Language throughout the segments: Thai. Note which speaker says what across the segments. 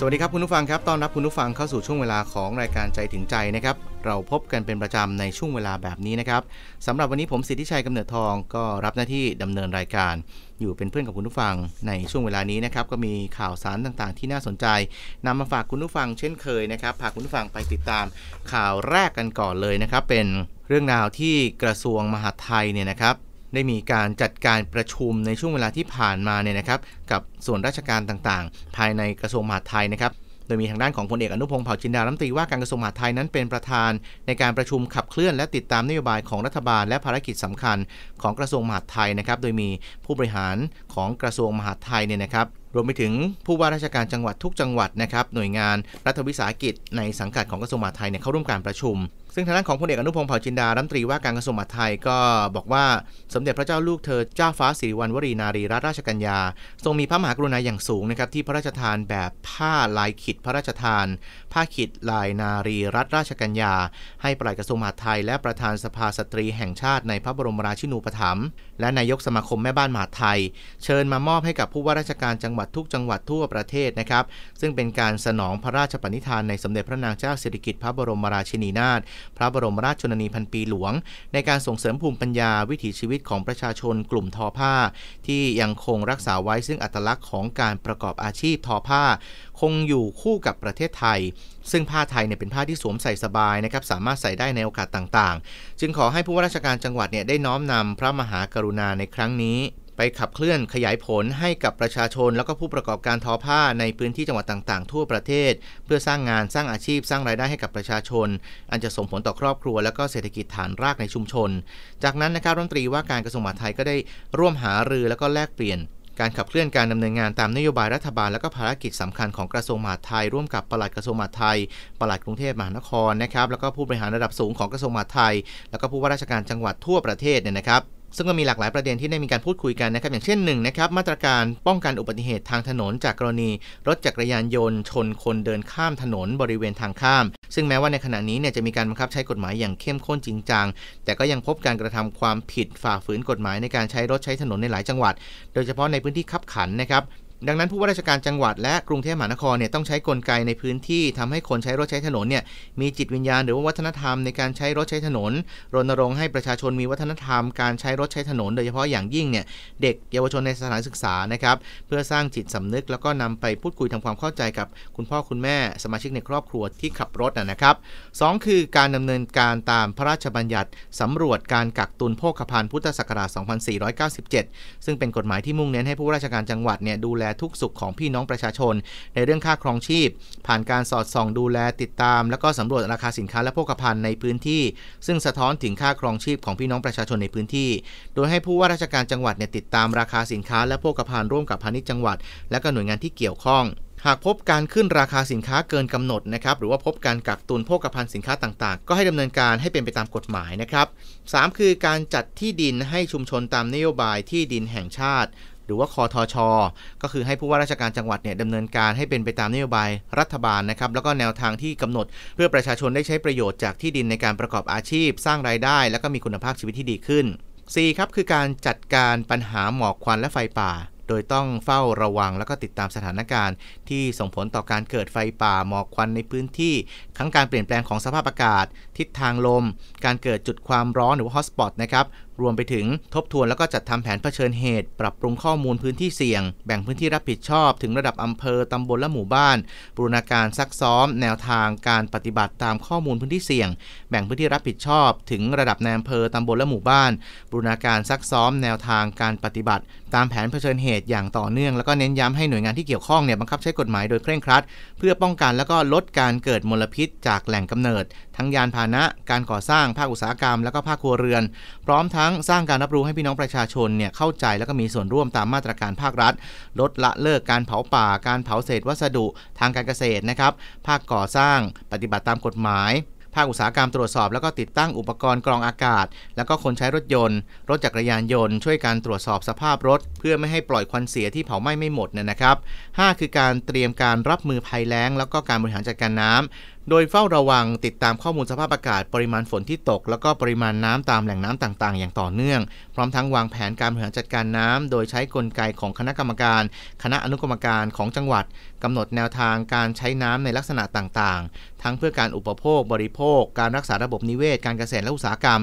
Speaker 1: สวัสดีครับคุณผู้ฟังครับต้อนรับคุณผู้ฟังเข้าสู่ช่วงเวลาของรายการใจถึงใจนะครับ เราพบกันเป็นประจำในช่วงเวลาแบบนี้นะครับสำหรับวันนี้ผมสิทธิชัยกำเนิดทองก็รับหน้าที่ดำเนินรายการ อยู่เป็นเพื่อนกับคุณผู้ฟังในช่วงเวลานี้นะครับก็มีข่าวสารต่างๆ ที่น่าสนใจนำมาฝากคุณผู้ฟังเช่นเคยนะครับพาคุณผู้ฟังไปติดตาม ข่าวแรกกันก่อนเลยนะครับ เป็นเรื่องราวที่กระทรวงมหาดไทยเนี่ยนะครับได้มีการจัดการประชุมในช่วงเวลาที่ผ่านมาเนี่ยนะครับ กับส่วนราชการต่างๆ ภายในกระทรวงมหาดไทยนะครับโดยมีทางด้านของพลเอกอนุพงศ์เผ่าจินดารัฐมนตรีว่าการกระทรวงมหาดไทยนั้นเป็นประธาน ในการประชุมขับเคลื่อนและติดตามนโยบายของรัฐบาลและภารกิจสำคัญ ของกระทรวงมหาดไทยนะครับโดยมีผู้บริหารของกระทรวงมหาดไทยเนี่ยนะครับ รวมไปถึงผู้ว่าราชการจังหวัดทุกจังหวัดนะครับหน่วยงานรัฐวิสาหกิจในสังกัดของกระทรวงมหาดไทยเนี่ยเข้าร่วมการประชุมซึ่งทางด้านของพลเอกอนุพงศ์เผ่าจินดารัฐมนตรีว่าการกระทรวงมหาดไทยก็บอกว่าสมเด็จพระเจ้าลูกเธอเจ้าฟ้าสิริวัณวรีนารีรัตนราชกัญญา ทรงมีพระมหากรุณาอย่างสูงนะครับที่พระราชทานแบบผ้าลายขิดพระราชทาน ผ้าขิดลายนารีรัตนราชกัญญาให้ปลัดกระทรวงมหาดไทยและประธานสภาสตรีแห่งชาติในพระบรมราชินูปถัมภ์และนายกสมาคมแม่บ้านมหาดไทย เชิญมามอบให้กับผู้ว่าราชการจังหวัดทุกจังหวัดทั่วประเทศนะครับ ซึ่งเป็นการสนองพระราชปณิธานในสมเด็จพระนางเจ้าสิริกิติ์พระบรมราชินีนาถพระบรมราชชนนีพันปีหลวง ในการส่งเสริมภูมิปัญญาวิถีชีวิตของประชาชนกลุ่มทอผ้า ที่ยังคงรักษาไว้ซึ่งอัตลักษณ์ของการประกอบอาชีพทอผ้า คงอยู่คู่กับประเทศไทย ซึ่งผ้าไทยเนี่ยเป็นผ้าที่สวมใส่สบายนะครับสามารถใส่ได้ในโอกาสต่างๆ จึงขอให้ผู้ว่าราชการจังหวัดเนี่ยได้น้อมนำพระมหากรุณาในครั้งนี้ไปขับเคลื่อนขยายผลให้กับประชาชน แล้วก็ผู้ประกอบการทอผ้าในพื้นที่จังหวัดต่างๆ ทั่วประเทศ เพื่อสร้างงานสร้างอาชีพสร้างรายได้ให้กับประชาชน อันจะส่งผลต่อครอบครัวและก็เศรษฐกิจฐานรากในชุมชน จากนั้นนะครับรัฐมนตรีว่าการกระทรวงมหาดไทยก็ได้ร่วมหารือแล้วก็แลกเปลี่ยน การขับเคลื่อนการดำเนินงานตามนโยบายรัฐบาลและก็ภารกิจสำคัญของกระทรวงมหาดไทย ร่วมกับปลัดกระทรวงมหาดไทยปลัดกรุงเทพมหานครนะครับ แล้วก็ผู้บริหารระดับสูงของกระทรวงมหาดไทย แล้วก็ผู้ว่าราชการจังหวัดทั่วประเทศเนี่ยนะครับซึ่งก็มีหลากหลายประเด็นที่ได้มีการพูดคุยกันนะครับ อย่างเช่นหนึ่งนะครับ มาตรการป้องกันอุบัติเหตุทางถนนจากกรณี รถจักรยานยนต์ชนคนเดินข้ามถนนบริเวณทางข้าม ซึ่งแม้ว่าในขณะนี้เนี่ยจะมีการบังคับใช้กฎหมายอย่างเข้มข้นจริงจังแต่ก็ยังพบการกระทำความผิดฝ่าฝืนกฎหมายในการใช้รถใช้ถนนในหลายจังหวัด โดยเฉพาะในพื้นที่คับขันนะครับดังนั้นผู้ว่าราชการจังหวัดและกรุงเทพมหานครเนี่ยต้องใช้กลไกในพื้นที่ทำให้คนใช้รถใช้ถนนเนี่ยมีจิตวิญญาณหรือว่าวัฒนธรรมในการใช้รถใช้ถนนรณรงค์ให้ประชาชนมีวัฒนธรรม การใช้รถใช้ถนนโดยเฉพาะอย่างยิ่งเนี่ยเด็กเยาวชนในสถานศึกษานะครับเพื่อสร้างจิตสำนึกแล้วก็นำไปพูดคุยทำความเข้าใจกับคุณพ่อคุณแม่สมาชิกในครอบครัวที่ขับรถนะครับ2คือการดำเนินการตามพระราชบัญญัติสำรวจการกักตุนโภคภัณฑ์พุทธศักราช 2497 ซึ่งเป็นกฎหมายที่มุ่งเน้นให้ผู้ราชการจังหวัดเนี่ยดูแลทุกสุขของพี่น้องประชาชน ในเรื่องค่าครองชีพ ผ่านการสอดส่องดูแลติดตาม และก็สำรวจราคาสินค้าและโภคภัณฑ์ในพื้นที่ ซึ่งสะท้อนถึงค่าครองชีพของพี่น้องประชาชนในพื้นที่ โดยให้ผู้ว่าราชการจังหวัดเนี่ยติดตามราคาสินค้าและโภคภัณฑ์ร่วมกับพาณิชย์จังหวัด และก็หน่วยงานที่เกี่ยวข้อง หากพบการขึ้นราคาสินค้าเกินกำหนดนะครับหรือว่าพบการกักตุนโภคภัณฑ์สินค้าต่างๆ ก็ให้ดำเนินการให้เป็นไปตามกฎหมายนะครับ3คือ การจัดที่ดินให้ชุมชนตามนโยบายที่ดินแห่งชาติหรือว่าคอทอชอก็คือให้ผู้ว่าราชการจังหวัดเนี่ยดำเนินการให้เป็นไปตามนโยบายรัฐบาลนะครับ แล้วก็แนวทางที่กำหนด เพื่อประชาชนได้ใช้ประโยชน์จากที่ดินในการประกอบอาชีพสร้างรายได้ แล้วก็มีคุณภาพชีวิตที่ดีขึ้น 4. ครับคือการจัดการปัญหาหมอกควันและไฟป่า โดยต้องเฝ้าระวังและก็ติดตามสถานการณ์ ที่ส่งผลต่อการเกิดไฟป่าหมอกควันในพื้นที่ทั้งการเปลี่ยนแปลงของสภาพอากาศ ทิศทางลม การเกิดจุดความร้อนหรือว่าฮอตสปอตนะครับรวมไปถึงทบทวนแล้วก็จัดทำแผนเผชิญเหตุ ปรับปรุงข้อมูลพื้นที่เสี่ยง แบ่งพื้นที่รับผิดชอบ ถึงระดับอำเภอตำบลและหมู่บ้านบูรณาการซักซ้อมแนวทางการปฏิบัติตามข้อมูลพื้นที่เสี่ยง แบ่งพื้นที่รับผิดชอบ ถึงระดับในอำเภอตำบลและหมู่บ้านบูรณาการซักซ้อมแนวทางการปฏิบัติ ตามแผนเผชิญเหตุอย่างต่อเนื่องแล้วก็เน้นย้ำให้หน่วยงานที่เกี่ยวข้องเนี่ยบังคับใช้กฎหมายโดยเคร่งครัดเพื่อป้องกันแล้วก็ลดการเกิดมลพิษ จากแหล่งกำเนิดทั้งยานพาหนะ การก่อสร้าง ภาคอุตสาหกรรม และก็ภาคครัวเรือน พร้อมทั้งสร้างการรับรู้ให้พี่น้องประชาชนเนี่ยเข้าใจและก็มีส่วนร่วมตามมาตรการภาครัฐ ลดละเลิกการเผาป่า การเผาเศษวัสดุทางการเกษตรนะครับ ภาคก่อสร้างปฏิบัติตามกฎหมายภาคอุตสาหกรรมตรวจสอบ แล้วก็ติดตั้งอุปกรณ์กรองอากาศ แล้วก็คนใช้รถยนต์รถจักรยานยนต์ช่วยการตรวจสอบสภาพรถ เพื่อไม่ให้ปล่อยควันเสียที่เผาไหม้ไม่หมดนะครับ 5 คือการเตรียมการรับมือภัยแล้ง แล้วก็การบริหารจัดการน้ำ โดยเฝ้าระวังติดตามข้อมูลสภาพอากาศ ปริมาณฝนที่ตก แล้วก็ปริมาณน้ำตามแหล่งน้ำต่าง ๆ อย่างต่อเนื่องพร้อมทั้งวางแผนการบริหารจัดการน้ำ โดยใช้กลไกของคณะกรรมการ คณะอนุกรรมการของจังหวัดกำหนดแนวทางการใช้น้ำในลักษณะต่าง ๆ ทั้งเพื่อการอุปโภค บริโภค การรักษาระบบนิเวศ การเกษตรและอุตสาหกรรม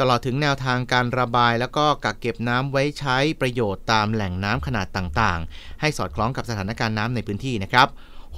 Speaker 1: ตลอดถึงแนวทางการระบายแล้วก็กักเก็บน้ำไว้ใช้ประโยชน์ตามแหล่งน้ำขนาดต่าง ๆ ให้สอดคล้องกับสถานการณ์น้ำในพื้นที่นะครับ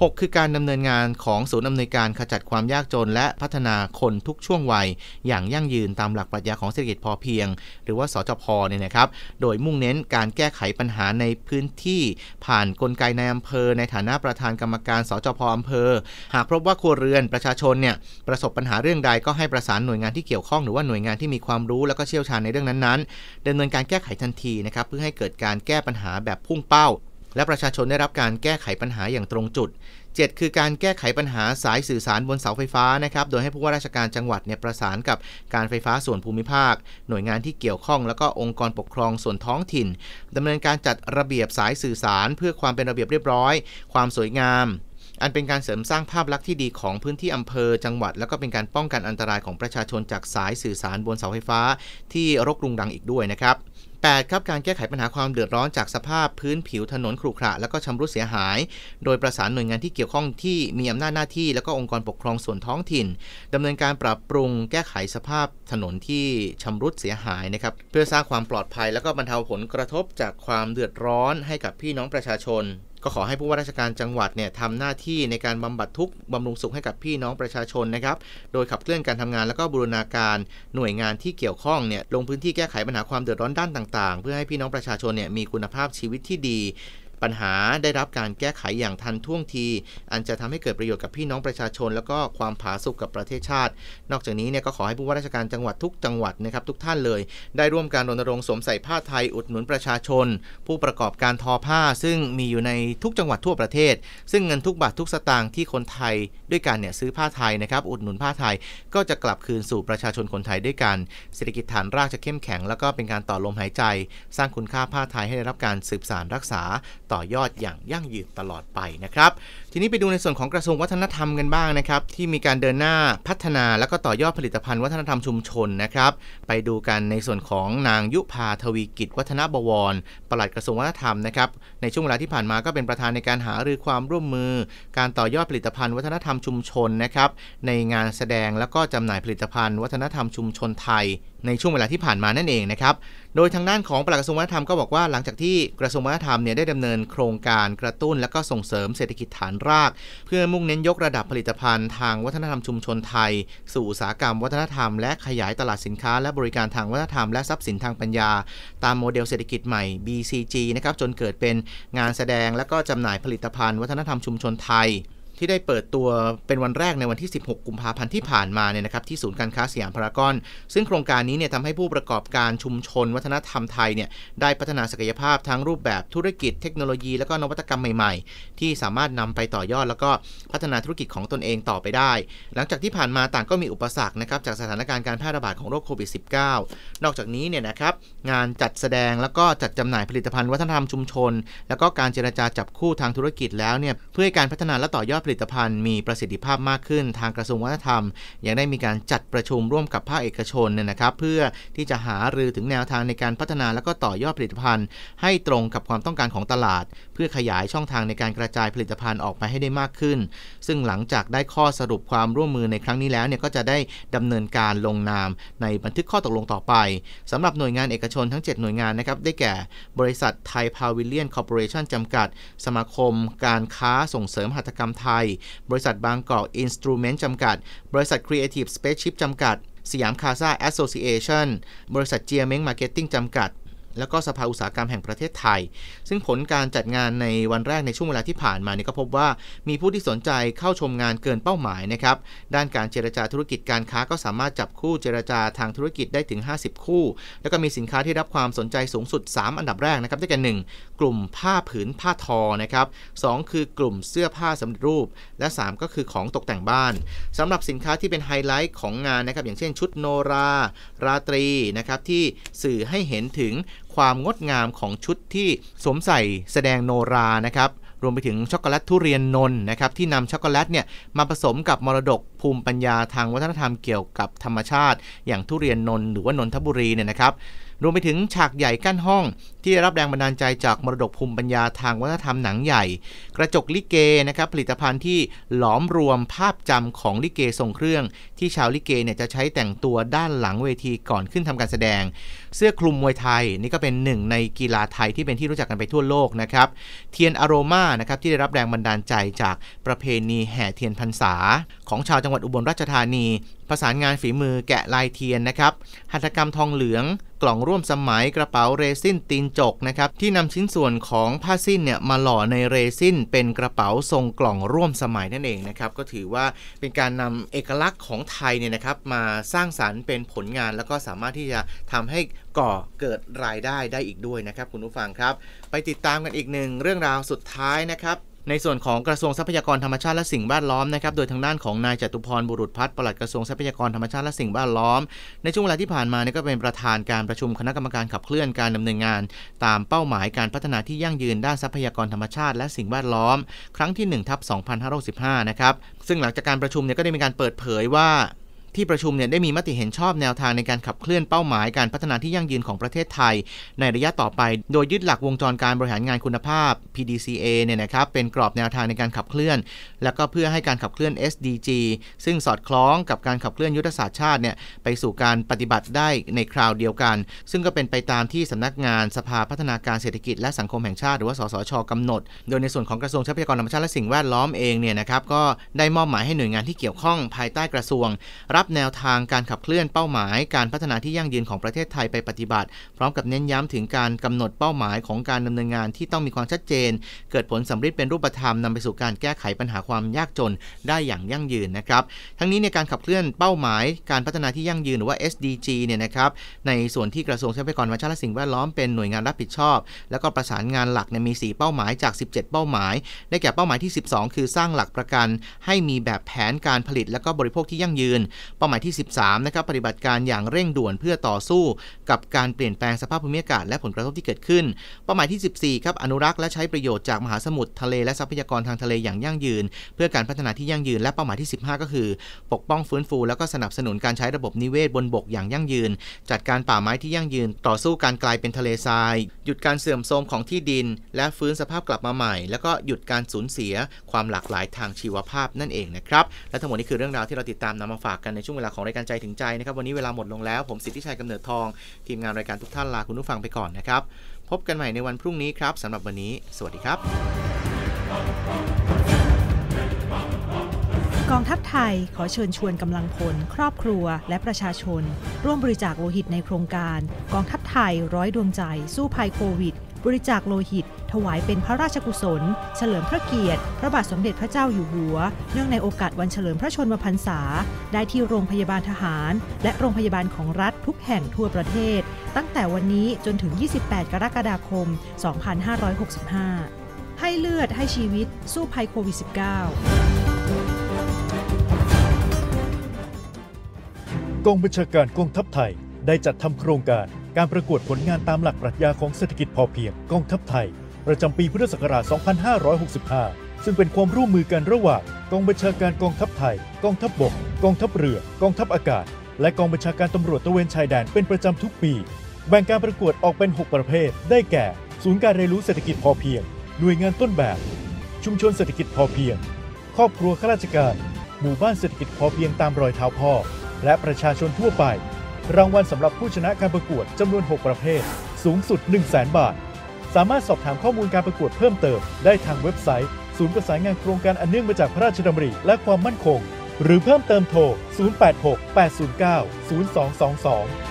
Speaker 1: 6 คือการดำเนินงานของศูนย์อำนวยการขจัดความยากจน และพัฒนาคนทุกช่วงวัย อย่างยั่งยืนตามหลักปรัชญาของเศรษฐกิจพอเพียง หรือว่า สจพเนี่ยนะครับโดยมุ่งเน้นการแก้ไขปัญหาในพื้นที่ผ่านนกลไกในอำเภอ ในฐานะประธานกรรมการสจพอำเภอ หากพบว่าครัวเรือนประชาชนเนี่ยประสบปัญหาเรื่องใดก็ให้ประสานหน่วยงานที่เกี่ยวข้องหรือว่าหน่วยงานที่มีความรู้แล้วก็เชี่ยวชาญในเรื่องนั้นๆดำเนินการแก้ไขทันทีนะครับเพื่อให้เกิดการแก้ปัญหาแบบพุ่งเป้าและประชาชนได้รับการแก้ไขปัญหาอย่างตรงจุด 7 คือการแก้ไขปัญหาสายสื่อสารบนเสาไฟฟ้านะครับ โดยให้ผู้ว่าราชการจังหวัดเนี่ยประสานกับการไฟฟ้าส่วนภูมิภาค หน่วยงานที่เกี่ยวข้องแล้วก็องค์กรปกครองส่วนท้องถิ่น ดำเนินการจัดระเบียบสายสื่อสารเพื่อความเป็นระเบียบเรียบร้อย ความสวยงาม อันเป็นการเสริมสร้างภาพลักษณ์ที่ดีของพื้นที่อำเภอจังหวัดแล้วก็เป็นการป้องกันอันตรายของประชาชนจากสายสื่อสารบนเสาไฟฟ้า ที่รกรุงดังอีกด้วยนะครับ8 ครับการแก้ไขปัญหาความเดือดร้อนจากสภาพพื้นผิวถนนครุขระและก็ชำรุดเสียหาย โดยประสานหน่วยงานที่เกี่ยวข้องที่มีอำนาจหน้าที่ และก็องค์กรปกครองส่วนท้องถิ่นดำเนินการปรับปรุงแก้ไขสภาพถนนที่ชำรุดเสียหายนะครับเพื่อสร้างความปลอดภัยและก็บรรเทาผลกระทบจากความเดือดร้อนให้กับพี่น้องประชาชนก็ขอให้ผู้ว่าราชการจังหวัดเนี่ยทำหน้าที่ในการบำบัดทุกบํบำรุงสุขให้กับพี่น้องประชาชนนะครับ โดยขับเคลื่อนการทำงาน แล้วก็บูรณาการหน่วยงานที่เกี่ยวข้องเนี่ยลงพื้นที่แก้ไขปัญหาความเดือดร้อนด้านต่างๆ เพื่อให้พี่น้องประชาชนเนี่ยมีคุณภาพชีวิตที่ดีปัญหาได้รับการแก้ไขอย่างทันท่วงที อันจะทำให้เกิดประโยชน์กับพี่น้องประชาชนแล้วก็ความผาสุกกับประเทศชาติ นอกจากนี้เนี่ยก็ขอให้ผู้ว่าราชการจังหวัดทุกจังหวัดนะครับ ทุกท่านเลย ได้ร่วมการรณรงค์สวมใส่ผ้าไทย อุดหนุนประชาชน ผู้ประกอบการทอผ้า ซึ่งมีอยู่ในทุกจังหวัดทั่วประเทศ ซึ่งเงินทุกบาททุกสตางค์ที่คนไทยด้วยกันเนี่ยซื้อผ้าไทยนะครับอุดหนุนผ้าไทยก็จะกลับคืนสู่ประชาชนคนไทยด้วยกันเศรษฐกิจฐานรากจะเข้มแข็งแล้วก็เป็นการต่อลมหายใจ สร้างคุณค่าผ้าไทยให้ได้รับการสืบสานรักษาต่อยอดอย่างยั่งยืนตลอดไปนะครับทีนี้ไปดูในส่วนของกระทรวงวัฒนธรรมกันบ้างนะครับที่มีการเดินหน้าพัฒนาและก็ต่อยอดผลิตภัณฑ์วัฒนธรรมชุมชนนะครับไปดูกันในส่วนของนางยุพาทวีกิจ วัฒนบวรปลัดกระทรวงวัฒนธรรมนะครับในช่วงเวลาที่ผ่านมาก็เป็นประธานในการหารือความร่วมมือ การต่อยอดผลิตภัณฑ์ วัฒนธรรมชุมชนนะครับในงานแสดงและก็จำหน่ายผลิตภัณฑ์วัฒนธรรมชุมชนไทย ในช่วงเวลาที่ผ่านมานั่นเองนะครับโดยทางด้านของปลัดกระทรวงวัฒนธรรมก็บอกว่า หลังจากที่กระทรวงวัฒนธรรมเนี่ยได้ดำเนินโครงการกระตุ้นและก็ส่งเสริมเศรษฐกิจฐานราก เพื่อมุ่งเน้นยกระดับผลิตภัณฑ์ทางวัฒนธรรมชุมชนไทย สู่อุตสาหกรรมวัฒนธรรมและขยายตลาดสินค้าและบริการทางวัฒนธรรมและทรัพย์สินทางปัญญา ตามโมเดลเศรษฐกิจใหม่ BCG นะครับจนเกิดเป็นงานแสดงและก็จำหน่ายผลิตภัณฑ์วัฒนธรรมชุมชนไทยที่ได้เปิดตัวเป็นวันแรกในวันที่ 16 กุมภาพันธ์ที่ผ่านมาเนี่ยนะครับที่ศูนย์การค้าสยามพารากอนซึ่งโครงการนี้เนี่ยทำให้ผู้ประกอบการชุมชนวัฒนธรรมไทยเนี่ยได้พัฒนาศักยภาพทั้งรูปแบบธุรกิจเทคโนโลยีและก็นวัตกรรมใหม่ๆ ที่สามารถนำไปต่อยอดแล้วก็พัฒนาธุรกิจของตนเองต่อไปได้ หลังจากที่ผ่านมาต่างก็มีอุปสรรคนะครับจากสถานการณ์การแพร่ระบาดของโรคโควิด -19 นอกจากนี้เนี่ยนะครับงานจัดแสดงแล้วก็จัดจำหน่ายผลิตภัณฑ์วัฒนธรรมชุมชน แล้วก็การเจรจาจับคู่ทางธุรกิจแล้วเนี่ยเพื่อการพัฒนาและต่อยอดลิตภัณฑ์มีประสิทธิภาพมากขึ้น ทางกระทรวงวัฒนธรรม ยังได้มีการจัดประชุมร่วมกับภาคเอกชนเนี่ยนะครับ เพื่อที่จะหารือถึงแนวทางในการพัฒนา และก็ต่อยอดผลิตภัณฑ์ ให้ตรงกับความต้องการของตลาด เพื่อขยายช่องทางในการกระจายผลิตภัณฑ์ออกไปให้ได้มากขึ้น ซึ่งหลังจากได้ข้อสรุปความร่วมมือในครั้งนี้แล้วเนี่ยก็จะได้ดำเนินการลงนามในบันทึกข้อตกลงต่อไป สำหรับหน่วยงานเอกชนทั้ง 7 หน่วยงานนะครับ ได้แก่ บริษัทไทยพาวิเลียนคอร์ปอเรชั่นจำกัด สมาคมการค้าส่งเสริมหัตถกรรมไทยัยบริษัทบางกอกอินสตูเมนต์จำกัด บริษัท Creative Spaceship จำกัด สยามคาซาแอสโซเชชันบริษัทเจียเม้งมาร์เก็ตติ้งจำกัด แล้วก็สภาอุตสาหกรรมแห่งประเทศไทยซึ่งผลการจัดงานในวันแรกในช่วงเวลาที่ผ่านมานี่ก็พบว่ามีผู้ที่สนใจเข้าชมงานเกินเป้าหมายนะครับด้านการเจรจาธุรกิจการค้าก็สามารถจับคู่เจรจาทางธุรกิจได้ถึง 50 คู่ แล้วก็มีสินค้าที่รับความสนใจสูงสุด 3 อันดับแรกนะครับได้แก่1กลุ่มผ้าผืนผ้าทอนะครับสคือกลุ่มเสื้อผ้าสำเร็จรูป และ 3 ก็คือของตกแต่งบ้าน สำหรับสินค้าที่เป็นไฮไลท์ของงานนะครับอย่างเช่นชุดโนรา ราตรีนะครับที่สื่อให้เห็นถึงความงดงามของชุดที่สวมใส่แสดงโนรานะครับรวมไปถึงช็อกโกแลตทุเรียนนนนะครับที่นำช็อกโกแลตเนี่ยมาผสมกับมรดกภูมิปัญญาทางวัฒนธรรมเกี่ยวกับธรรมชาติ อย่างทุเรียนนน หรือว่านนทบุรีเนี่ยนะครับรวมไปถึงฉากใหญ่กั้นห้อง ที่รับแรงบันดาลใจจาก มรดกภูมิปัญญาทางวัฒนธรรมหนังใหญ่ กระจกลิเกนะครับผลิตภัณฑ์ที่หลอมรวมภาพจำของลิเกทรงเครื่อง ที่ชาวลิเกเนี่ยจะใช้แต่งตัวด้านหลังเวทีก่อนขึ้นทำการแสดง เสื้อคลุมมวยไทยนี่ก็เป็นหนึ่งในกีฬาไทยที่เป็นที่รู้จักกันไปทั่วโลกนะครับเทียนอารมานะครับที่ได้รับแรงบันดาลใจจากประเพณีแห่เทียนพรรษา ของชาวจังหวัดอุบลราชธานีประสานงานฝีมือแกะลายเทียนนะครับหัตถกรรมทองเหลืองกล่องร่วมสมัยกระเป๋าเรซินตีนจกนะครับที่นำชิ้นส่วนของผ้าสิ้นเนี่ย มาหล่อในเรซินเป็นกระเป๋าทรงกล่องร่วมสมัยนั่นเองนะครับ ก็ถือว่าเป็นการนำเอกลักษณ์ของไทยเนี่ยนะครับ มาสร้างสารรค์เป็นผลงานแล้วก็สามารถที่จะทำให้ก่อเกิดรายได้ได้อีกด้วยนะครับ คุณผู้ฟังครับ ไปติดตามกันอีกหนึ่งเรื่องราวสุดท้ายนะครับในส่วนของกระทรวงทรัพยากรธรรมชาติและสิ่งแวดล้อมนะครับโดยทางด้าน ของ นายจตุพร บุรุษพัฒน์ปลัดกระทรวงทรัพยากรธรรมชาติและสิ่งแวดล้อม ในช่วงเวลาที่ผ่านมาเนี่ยก็เป็นประธานการประชุมคณะกรรมการขับเคลื่อนการดำเนินงาน ตามเป้าหมายการพัฒนาที่ยั่งยืนด้านทรัพยากรธรรมชาติและสิ่งแวดล้อม ครั้งที่1ทับ2565นะครับซึ่งหลังจากการประชุมเนี่ยก็ได้มีการเปิดเผยว่าที่ประชุมเนี่ยได้มีมติเห็นชอบแนวทางในการขับเคลื่อนเป้าหมาย การพัฒนาที่ยั่งยืนของประเทศไทย ในระยะต่อไป โดยยึดหลักวงจรการบริหารงานคุณภาพ PDCA เนี่ยนะครับเป็นกรอบแนวทางในการขับเคลื่อน และก็เพื่อให้การขับเคลื่อน SDG ซึ่งสอดคล้องกับการขับเคลื่อนยุทธศาสตร์ชาติเนี่ยไปสู่การปฏิบัติได้ในคราวเดียวกัน ซึ่งก็เป็นไปตามที่สำนักงานสภาพัฒนาการเศรษฐกิจและสังคมแห่งชาติหรือว่าสสช กำหนด โดยในส่วนของกระทรวงทรัพยากรธรรมชาติและสิ่งแวดล้อมเองเนี่ยนะครับก็ได้มอบหมายให้หน่วยงานที่เกี่ยวข้องภายใต้กระทรวงรัรับแนวทางการขับเคลื่อนเป้าหมาย การพัฒนาที่ยั่งยืนของประเทศไทยไปปฏิบัติ พร้อมกับเน้นย้ำถึงการกำหนดเป้าหมายของการดำเนินงานที่ต้องมีความชัดเจน เกิดผลสำฤทธิ์เป็นรูปธรรมนำไปสู่การแก้ไขปัญหาความยากจนได้อย่างยั่งยืนนะครับทั้งนี้ในการขับเคลื่อนเป้าหมาย การพัฒนาที่ยั่งยืนหรือว่า SDG เนี่ยนะครับในส่วนที่กระทรวงทรัพยากรธรรมชาติและสิ่งแวดล้อมเป็นหน่วยงานรับผิดชอบ แล้วก็ประสานงานหลักมี 4 เป้าหมายจาก 17 เป้าหมาย ได้แก่เป้าหมายที่ 12 คือสร้างหลักประกันให้มีแบบแผนการผลิตและก็บริโภคที่ยั่งยืนเป้าหมายที่ 13นะครับปฏิบัติการอย่างเร่งด่วนเพื่อต่อสู้ กับการเปลี่ยนแปลงสภาพภูมิอากาศและผลกระทบที่เกิดขึ้นเป้าหมายที่ 14 ครับอนุรักษ์และใช้ประโยชน์จากมหาสมุทรทะเลและทรัพยากรทางทะเลอย่างยั่งยืน เพื่อการพัฒนาที่ยั่งยืนและเป้าหมายที่ 15 ก็คือ ปกป้องฟื้นฟูแล้วก็สนับสนุนการใช้ระบบนิเวศบนบกอย่างยั่งยืนจัดการป่าไม้ที่ยั่งยืน ต่อสู้การกลายเป็นทะเลทรายหยุดการเสื่อมโทรมของที่ดิน และฟื้นสภาพกลับมาใหม่ แล้วก็หยุดการสูญเสียความหลากหลายทางชีวภาพนั่นเองนะครับและทั้งหมดนี้คือเรื่องราวที่เราติดตามนำมาฝากกันในช่วงเวลาของรายการใจถึงใจนะครับวันนี้เวลาหมดลงแล้วผมสิทธิชัยกำเนิดทอง ทีมงานรายการทุกท่านลาคุณผู้ฟังไปก่อนนะครับพบกันใหม่ในวันพรุ่งนี้ครับสำหรับวันนี้ สวัสดีครับกองทัพไทยขอเชิญชวนกำลังพล ครอบครัวและประชาชน ร่วมบริจาคโลหิตในโครงการ กองทัพไทยร้อยดวงใจสู้ภัยโควิด บริจาคโลหิต ถวายเป็นพระราชกุศล เฉลิมพระเกียรติ พระบาทสมเด็จพระเจ้าอยู่หัวเนื่องในโอกาสวันเฉลิมพระชนมพรรษา ได้ที่โรงพยาบาลทหาร และโรงพยาบาลของรัฐทุกแห่งทั่วประเทศ ตั้งแต่วันนี้จนถึง 28 กรกฎาคม 2565ให้เลือดให้ชีวิตสู้ภัยโควิด -19 กองบัญชาการกองทัพไทย ได้จัดทำโครงการ การประกวดผลงานตามหลักปรัชญาของเศรษฐกิจพอเพียงกองทัพไทยประจำปีพุทธศักราช 2565 ซึ่งเป็นความร่วมมือกันระหว่าง กองบัญชาการกองทัพไทย กองทัพบก กองทัพเรือกองทัพอากาศ และกองบัญชาการตำรวจตะเวนชายแดนเป็นประจำทุกปี แบ่งการประกวดออกเป็น 6 ประเภท ได้แก่ ศูนย์การเรียนรู้เศรษฐกิจพอเพียง หน่วยงานต้นแบบ ชุมชนเศรษฐกิจพอเพียง ครอบครัวข้าราชการ หมู่บ้านเศรษฐกิจพอเพียงตามรอยเท้าพ่อและประชาชนทั่วไป รางวัลสำหรับผู้ชนะการประกวดจำนวน 6 ประเภท สูงสุด1 0 0 0 0แบาท สามารถสอบถามข้อมูลการประกวดเพิ่มเติม ได้ทางเว็บไซต์ ศูนย์ประสานงานโครงการอันเนื่องมาจากพระราชดำริและความมั่นคง หรือเพิ่มเติมโทร086 809 0222